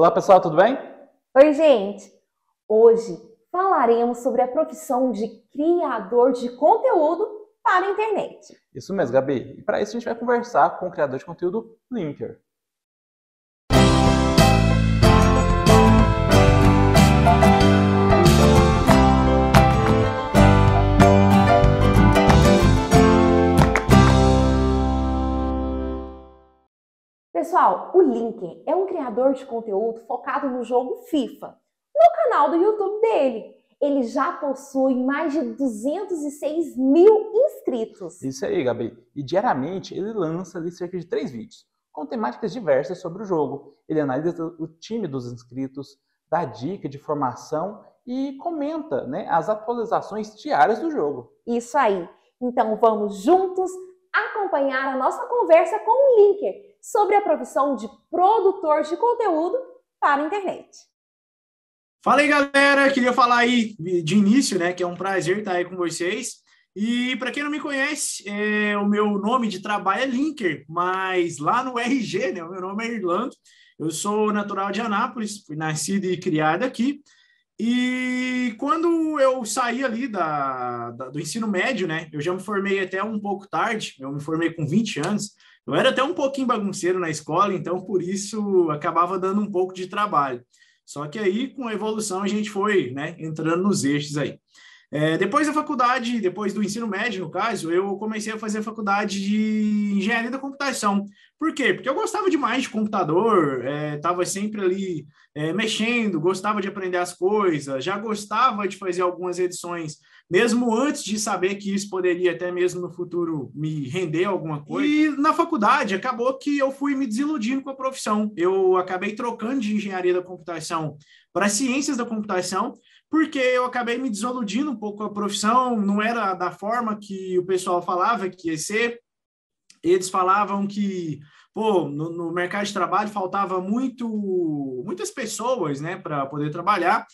Olá pessoal, tudo bem? Oi, gente! Hoje falaremos sobre a profissão de criador de conteúdo para a internet. Isso mesmo, Gabi. E para isso a gente vai conversar com o criador de conteúdo Linker. Pessoal, o Linker é um criador de conteúdo focado no jogo FIFA, no canal do YouTube dele. Ele já possui mais de 206 mil inscritos. Isso aí, Gabi. E diariamente ele lança ali cerca de três vídeos, com temáticas diversas sobre o jogo. Ele analisa o time dos inscritos, dá dica de formação e comenta né, as atualizações diárias do jogo. Isso aí. Então vamos juntos acompanhar a nossa conversa com o Linker sobre a profissão de produtor de conteúdo para a internet. Fala aí, galera! Queria falar aí de início, né? Que é um prazer estar aí com vocês. E para quem não me conhece, é, o meu nome de trabalho é Linker, mas lá no RG, né? O meu nome é Irlando. Eu sou natural de Anápolis, fui nascido e criado aqui. E quando eu saí ali da, da, do ensino médio, né? Eu já me formei até um pouco tarde, eu me formei com 20 anos. Eu era até um pouquinho bagunceiro na escola, então por isso acabava dando um pouco de trabalho. Só que aí, com a evolução, a gente foi né, entrando nos eixos aí. É, depois da faculdade, depois do ensino médio, no caso, eu comecei a fazer faculdade de engenharia da computação. Por quê? Porque eu gostava demais de computador, estava é, sempre ali é, mexendo, gostava de aprender as coisas, já gostava de fazer algumas edições, mesmo antes de saber que isso poderia até mesmo no futuro me render alguma coisa. E na faculdade, acabou que eu fui me desiludindo com a profissão. Eu acabei trocando de engenharia da computação para ciências da computação porque eu acabei me desiludindo um pouco com a profissão, não era da forma que o pessoal falava que ia ser. Eles falavam que, pô, no, no mercado de trabalho faltava muito, muitas pessoas, né, para poder trabalhar.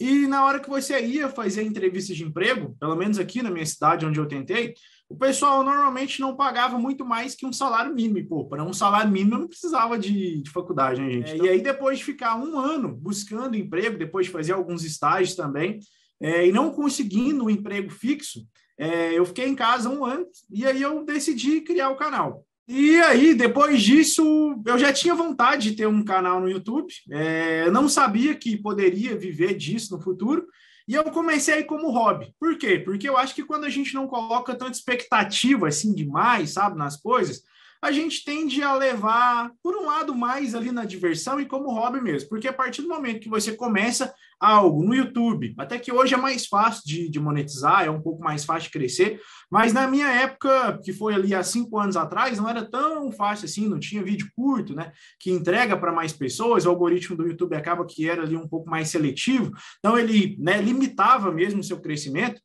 E na hora que você ia fazer entrevista de emprego, pelo menos aqui na minha cidade onde eu tentei, o pessoal normalmente não pagava muito mais que um salário mínimo. Pô, para um salário mínimo eu não precisava de, de faculdade, né, gente? É, então... E aí, assim, depois de ficar um ano buscando emprego, depois de fazer alguns estágios também, é, e não conseguindo um emprego fixo, é, eu fiquei em casa um ano e aí eu decidi criar o canal. E aí, depois disso, eu já tinha vontade de ter um canal no YouTube. É, não sabia que poderia viver disso no futuro, e eu comecei aí como hobby. Por quê? Porque eu acho que quando a gente não coloca tanta expectativa assim demais, sabe, nas coisas, a gente tende a levar, por um lado, mais ali na diversão e como hobby mesmo, porque a partir do momento que você começa algo no YouTube, até que hoje é mais fácil de, de monetizar, é um pouco mais fácil de crescer, mas na minha época, que foi ali há cinco anos atrás, não era tão fácil assim, não tinha vídeo curto, né, que entrega para mais pessoas, o algoritmo do YouTube acaba que era ali um pouco mais seletivo, então ele né, limitava mesmo o seu crescimento,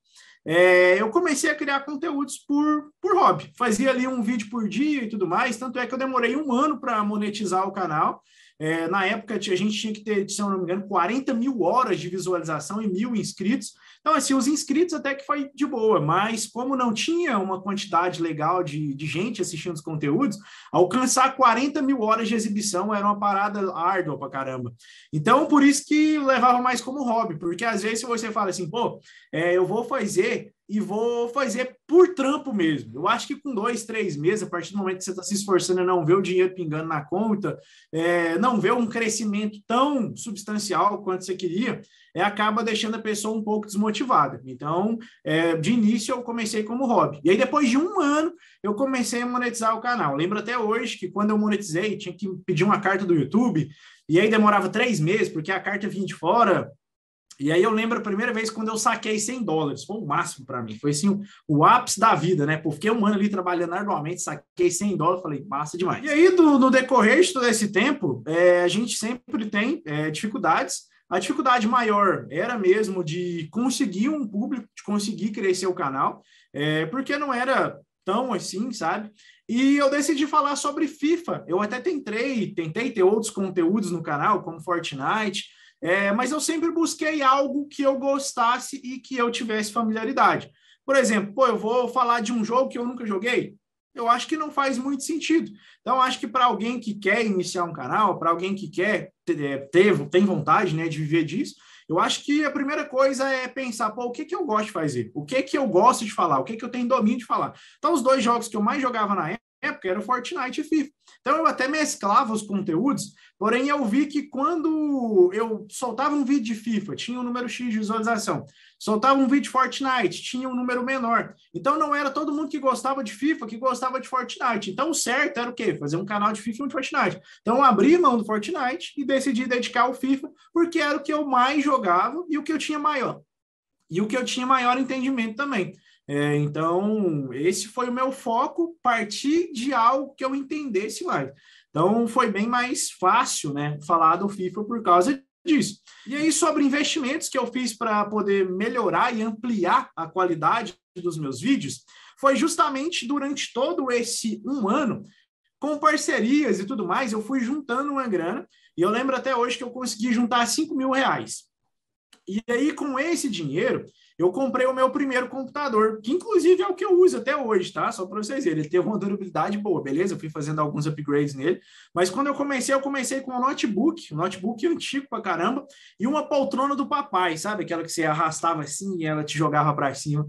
é, eu comecei a criar conteúdos por, por hobby. Fazia ali um vídeo por dia e tudo mais, tanto é que eu demorei um ano para monetizar o canal. É, na época, a gente tinha que ter, se eu não me engano, 40 mil horas de visualização e mil inscritos. Então, assim, os inscritos até que foi de boa, mas como não tinha uma quantidade legal de, de gente assistindo os conteúdos, alcançar 40 mil horas de exibição era uma parada árdua pra caramba. Então, por isso que levava mais como hobby, porque às vezes você fala assim, pô, é, eu vou fazer e vou fazer por trampo mesmo. Eu acho que com dois, três meses, a partir do momento que você está se esforçando e não vê o dinheiro pingando na conta, é, não vê um crescimento tão substancial quanto você queria, é, acaba deixando a pessoa um pouco desmotivada. Então, é, de início, eu comecei como hobby. E aí, depois de um ano, eu comecei a monetizar o canal. Lembro até hoje que quando eu monetizei, tinha que pedir uma carta do YouTube, e aí demorava três meses, porque a carta vinha de fora, e aí eu lembro a primeira vez quando eu saquei 100 dólares, foi o máximo para mim, foi assim o, o, ápice da vida, né? Porque um ano ali trabalhando arduamente, saquei 100 dólares, falei, massa demais. E aí, do, no decorrer de todo esse tempo, é, a gente sempre tem é, dificuldades. A dificuldade maior era mesmo de conseguir um público, de conseguir crescer o canal, é, porque não era tão assim, sabe? E eu decidi falar sobre FIFA. Eu até tentei, tentei ter outros conteúdos no canal, como Fortnite, é, mas eu sempre busquei algo que eu gostasse e que eu tivesse familiaridade. Por exemplo, pô, eu vou falar de um jogo que eu nunca joguei. Eu acho que não faz muito sentido. Então, acho que para alguém que quer iniciar um canal, para alguém que quer ter, é, ter, tem vontade né, de viver disso, eu acho que a primeira coisa é pensar, pô, o que, que eu gosto de fazer? O que, que eu gosto de falar? O que, que eu tenho domínio de falar? Então, os dois jogos que eu mais jogava na época né? era o Fortnite e FIFA. Então eu até mesclava os conteúdos, porém eu vi que quando eu soltava um vídeo de FIFA, tinha um número X de visualização. Soltava um vídeo de Fortnite, tinha um número menor. Então não era todo mundo que gostava de FIFA que gostava de Fortnite. Então o certo era o quê? Fazer um canal de FIFA e um de Fortnite. Então eu abri mão do Fortnite e decidi dedicar ao FIFA, porque era o que eu mais jogava e o que eu tinha maior. E o que eu tinha maior entendimento também. É, então, esse foi o meu foco, partir de algo que eu entendesse mais. Então, foi bem mais fácil né, falar do FIFA por causa disso. E aí, sobre investimentos que eu fiz para poder melhorar e ampliar a qualidade dos meus vídeos, foi justamente durante todo esse um ano, com parcerias e tudo mais, eu fui juntando uma grana, e eu lembro até hoje que eu consegui juntar 5 mil reais. E aí, com esse dinheiro, eu comprei o meu primeiro computador, que inclusive é o que eu uso até hoje, tá? Só para vocês verem. Ele teve uma durabilidade boa, beleza? Eu fui fazendo alguns upgrades nele. Mas quando eu comecei, eu comecei com um notebook, um notebook antigo pra caramba, e uma poltrona do papai, sabe? Aquela que você arrastava assim e ela te jogava para cima.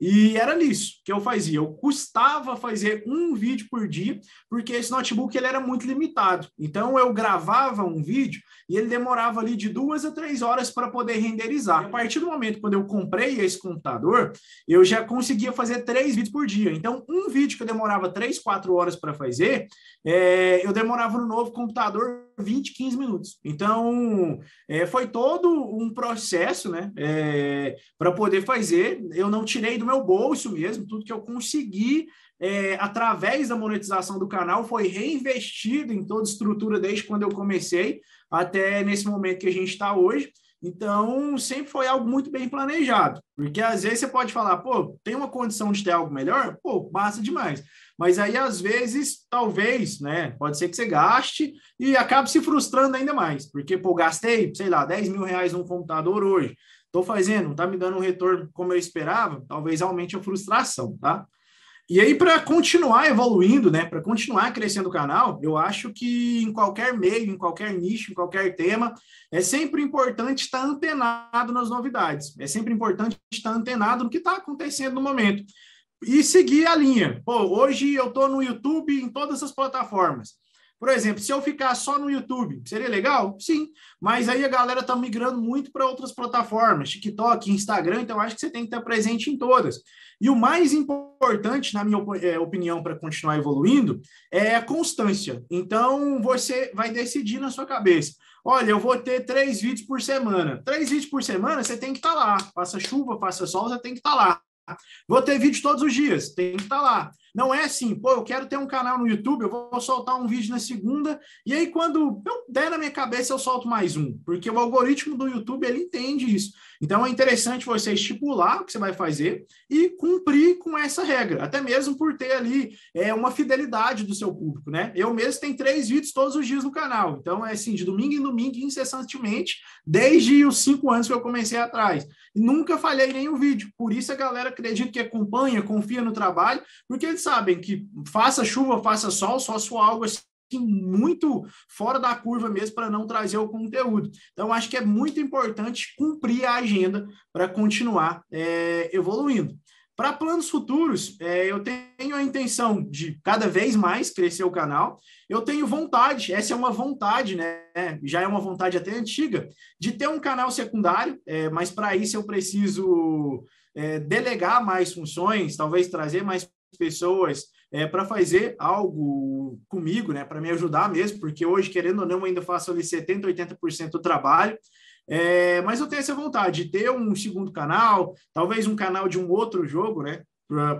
E era isso que eu fazia. Eu custava fazer um vídeo por dia, porque esse notebook ele era muito limitado. Então eu gravava um vídeo e ele demorava ali de duas a três horas para poder renderizar. A partir do momento quando eu comprei esse computador, eu já conseguia fazer três vídeos por dia. Então um vídeo que eu demorava três, quatro horas para fazer, é, eu demorava no novo computador 20, 15 minutos. Então, é, foi todo um processo, né, é, para poder fazer. Eu não tirei do meu bolso mesmo, tudo que eu consegui é, através da monetização do canal foi reinvestido em toda a estrutura desde quando eu comecei até nesse momento que a gente está hoje. Então, sempre foi algo muito bem planejado, porque às vezes você pode falar, pô, tem uma condição de ter algo melhor? Pô, massa demais. Mas aí, às vezes, talvez, né, pode ser que você gaste e acabe se frustrando ainda mais, porque, pô, gastei, sei lá, 10 mil reais num computador hoje, estou fazendo, não tá me dando um retorno como eu esperava, talvez aumente a frustração, tá? E aí, para continuar evoluindo, né, para continuar crescendo o canal, eu acho que em qualquer meio, em qualquer nicho, em qualquer tema, é sempre importante estar antenado nas novidades, é sempre importante estar antenado no que está acontecendo no momento e seguir a linha. Pô, hoje eu estou no YouTube em todas as plataformas. Por exemplo, se eu ficar só no YouTube, seria legal? Sim. Mas aí a galera está migrando muito para outras plataformas, TikTok, Instagram, então acho que você tem que estar tá presente em todas. E o mais importante, na minha é, opinião, para continuar evoluindo, é a constância. Então você vai decidir na sua cabeça. Olha, eu vou ter três vídeos por semana. Três vídeos por semana, você tem que estar tá lá. Faça chuva, faça sol, você tem que estar tá lá. Vou ter vídeo todos os dias, tem que estar lá. Não é assim, pô, eu quero ter um canal no YouTube, eu vou soltar um vídeo na segunda, e aí quando eu der na minha cabeça eu solto mais um, porque o algoritmo do YouTube ele entende isso. Então é interessante você estipular o que você vai fazer e cumprir com essa regra, até mesmo por ter ali é, uma fidelidade do seu público, né? Eu mesmo tenho três vídeos todos os dias no canal, então é assim, de domingo em domingo, incessantemente, desde os cinco anos que eu comecei atrás. E nunca falhei nenhum vídeo, por isso a galera acredita que acompanha, confia no trabalho, porque eles sabem que faça chuva, faça sol, só se for algo assim muito fora da curva mesmo para não trazer o conteúdo. Então, acho que é muito importante cumprir a agenda para continuar é, evoluindo. Para planos futuros, é, eu tenho a intenção de cada vez mais crescer o canal. Eu tenho vontade, essa é uma vontade, né? Já é uma vontade até antiga, de ter um canal secundário, é, mas para isso eu preciso é, delegar mais funções, talvez trazer mais pessoas é, para fazer algo comigo, né, para me ajudar mesmo, porque hoje, querendo ou não, ainda faço ali 70%, 80% do trabalho. É, mas eu tenho essa vontade de ter um segundo canal, talvez um canal de um outro jogo, né?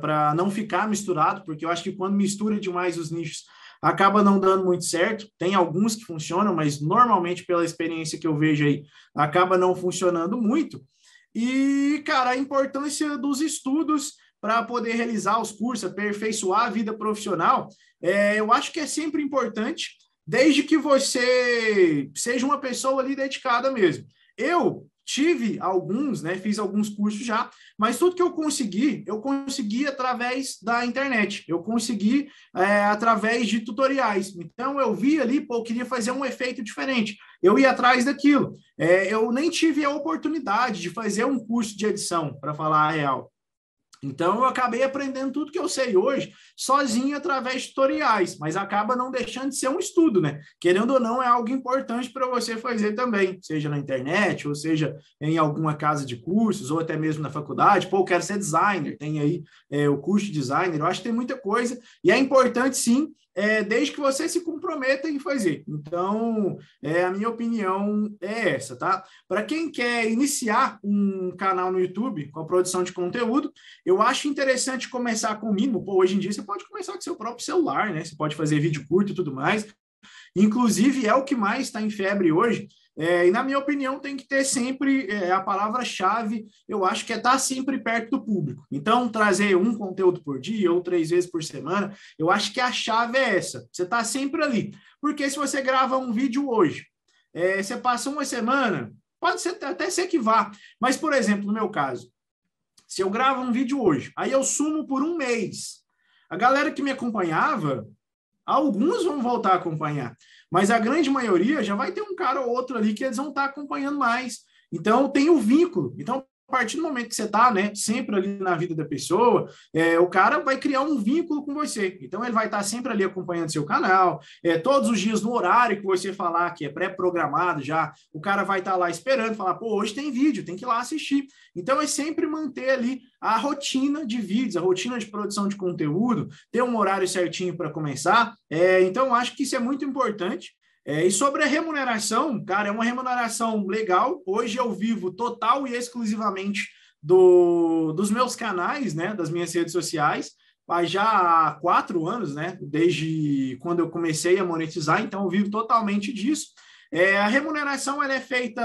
Para não ficar misturado, porque eu acho que quando mistura demais os nichos, acaba não dando muito certo. Tem alguns que funcionam, mas normalmente, pela experiência que eu vejo aí, acaba não funcionando muito. E, cara, a importância dos estudos para poder realizar os cursos, aperfeiçoar a vida profissional, é, eu acho que é sempre importante, desde que você seja uma pessoa ali dedicada mesmo. Eu tive alguns, né, fiz alguns cursos já, mas tudo que eu consegui, eu consegui através da internet, eu consegui é, através de tutoriais. Então eu vi ali, pô, eu queria fazer um efeito diferente, eu ia atrás daquilo. É, eu nem tive a oportunidade de fazer um curso de edição, para falar a real. Então, eu acabei aprendendo tudo que eu sei hoje sozinho através de tutoriais, mas acaba não deixando de ser um estudo, né? Querendo ou não, é algo importante para você fazer também, seja na internet, ou seja em alguma casa de cursos, ou até mesmo na faculdade. Pô, eu quero ser designer, tem aí é, o curso de designer, eu acho que tem muita coisa, e é importante sim é, desde que você se comprometa em fazer. Então, é, a minha opinião é essa, tá? Para quem quer iniciar um canal no YouTube com a produção de conteúdo, eu acho interessante começar com o mínimo. Pô, hoje em dia você pode começar com seu próprio celular, né? Você pode fazer vídeo curto e tudo mais. Inclusive, é o que mais está em febre hoje. É, e, na minha opinião, tem que ter sempre é, a palavra-chave, eu acho que é estar tá sempre perto do público. Então, trazer um conteúdo por dia ou três vezes por semana, eu acho que a chave é essa. Você está sempre ali. Porque se você grava um vídeo hoje, é, você passa uma semana, pode ser, até ser que vá. Mas, por exemplo, no meu caso, se eu gravo um vídeo hoje, aí eu sumo por um mês. A galera que me acompanhava Alguns vão voltar a acompanhar, mas a grande maioria já vai ter um cara ou outro ali que eles vão estar acompanhando mais. Então, tem o vínculo. Então, a partir do momento que você está, né, sempre ali na vida da pessoa, é, o cara vai criar um vínculo com você. Então, ele vai estar tá sempre ali acompanhando seu canal, é, todos os dias no horário que você falar, que é pré-programado já, o cara vai estar tá lá esperando, falar, pô, hoje tem vídeo, tem que ir lá assistir. Então, é sempre manter ali a rotina de vídeos, a rotina de produção de conteúdo, ter um horário certinho para começar. É, então, acho que isso é muito importante. É, e sobre a remuneração, cara, é uma remuneração legal. Hoje eu vivo total e exclusivamente do, dos meus canais, né, das minhas redes sociais, mas já há quatro anos, né, desde quando eu comecei a monetizar, então eu vivo totalmente disso. É, a remuneração ela é feita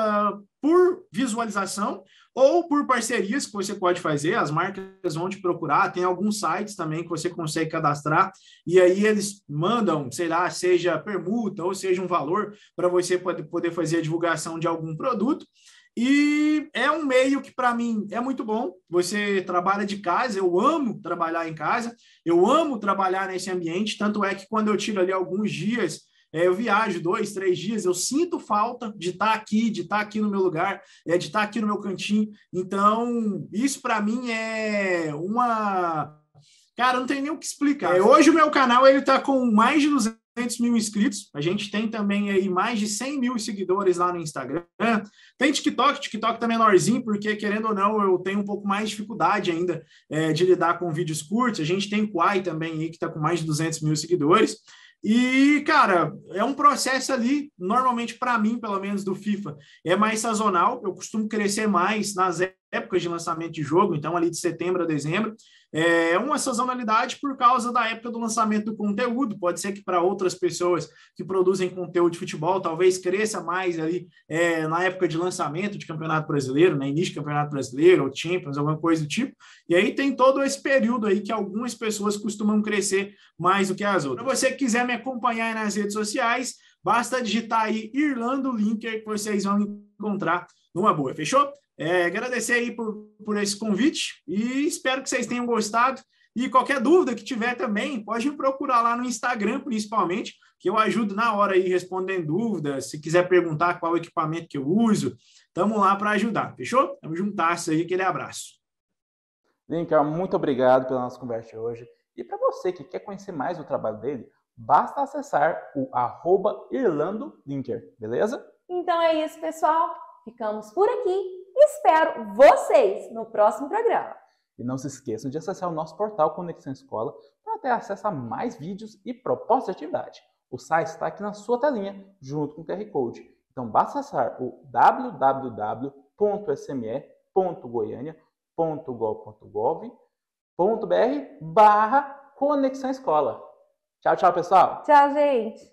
por visualização ou por parcerias que você pode fazer, as marcas vão te procurar, tem alguns sites também que você consegue cadastrar, e aí eles mandam, sei lá, seja permuta ou seja um valor para você poder fazer a divulgação de algum produto. E é um meio que para mim é muito bom. Você trabalha de casa, eu amo trabalhar em casa, eu amo trabalhar nesse ambiente. Tanto é que quando eu tiro ali alguns dias é, eu viajo dois, três dias, eu sinto falta de estar tá aqui, de estar tá aqui no meu lugar, é, de estar tá aqui no meu cantinho. Então, isso para mim é uma. Cara, não tem nem o que explicar. É, é, hoje o meu canal ele está com mais de 200 mil inscritos. A gente tem também aí mais de 100 mil seguidores lá no Instagram. Tem TikTok, TikTok tá menorzinho, porque querendo ou não, eu tenho um pouco mais de dificuldade ainda é, de lidar com vídeos curtos. A gente tem Quai também aí, que está com mais de 200 mil seguidores. E, cara, é um processo ali, normalmente para mim, pelo menos do FIFA, é mais sazonal. Eu costumo crescer mais nas épocas de lançamento de jogo, então ali de setembro a dezembro. É, é uma sazonalidade por causa da época do lançamento do conteúdo. Pode ser que para outras pessoas que produzem conteúdo de futebol, talvez cresça mais ali é, na época de lançamento de Campeonato Brasileiro, né, início de Campeonato Brasileiro, ou Champions, alguma coisa do tipo. E aí tem todo esse período aí que algumas pessoas costumam crescer mais do que as outras. Se você quiser me acompanhar nas redes sociais, basta digitar aí Irlando Linker que vocês vão encontrar numa boa. Fechou? É, agradecer aí por, por esse convite e espero que vocês tenham gostado. E qualquer dúvida que tiver também, pode me procurar lá no Instagram, principalmente, que eu ajudo na hora aí respondendo dúvidas. Se quiser perguntar qual equipamento que eu uso, estamos lá para ajudar, fechou? Vamos juntar-se aí, aquele abraço. Lincoln, muito obrigado pela nossa conversa de hoje. E para você que quer conhecer mais o trabalho dele, basta acessar o arroba Irlando Linker, beleza? Então é isso, pessoal. Ficamos por aqui. Espero vocês no próximo programa. E não se esqueçam de acessar o nosso portal Conexão Escola para ter acesso a mais vídeos e propostas de atividade. O site está aqui na sua telinha, junto com o QR Code. Então basta acessar o www.sme.goiania.gov.br barra Conexão Escola. Tchau, tchau, pessoal. Tchau, gente.